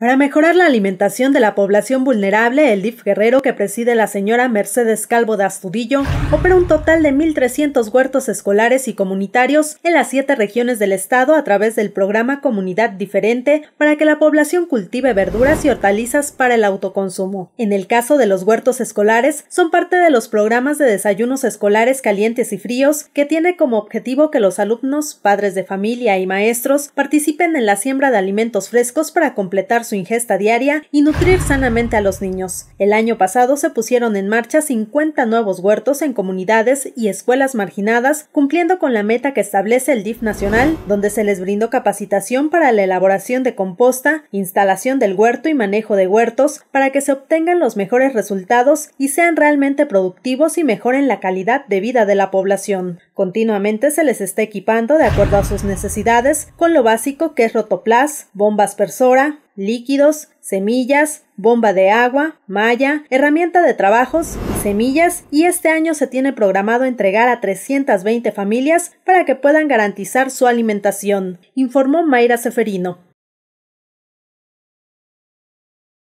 Para mejorar la alimentación de la población vulnerable, el DIF Guerrero que preside la señora Mercedes Calvo de Astudillo opera un total de 1.300 huertos escolares y comunitarios en las siete regiones del estado a través del programa Comunidad Diferente para que la población cultive verduras y hortalizas para el autoconsumo. En el caso de los huertos escolares, son parte de los programas de desayunos escolares calientes y fríos que tiene como objetivo que los alumnos, padres de familia y maestros participen en la siembra de alimentos frescos para completar su ingesta diaria y nutrir sanamente a los niños. El año pasado se pusieron en marcha 50 nuevos huertos en comunidades y escuelas marginadas, cumpliendo con la meta que establece el DIF nacional, donde se les brindó capacitación para la elaboración de composta, instalación del huerto y manejo de huertos para que se obtengan los mejores resultados y sean realmente productivos y mejoren la calidad de vida de la población. Continuamente se les está equipando de acuerdo a sus necesidades con lo básico que es rotoplas, bombas persora, líquidos, semillas, bomba de agua, malla, herramienta de trabajos semillas y este año se tiene programado entregar a 320 familias para que puedan garantizar su alimentación, informó Mayra Seferino.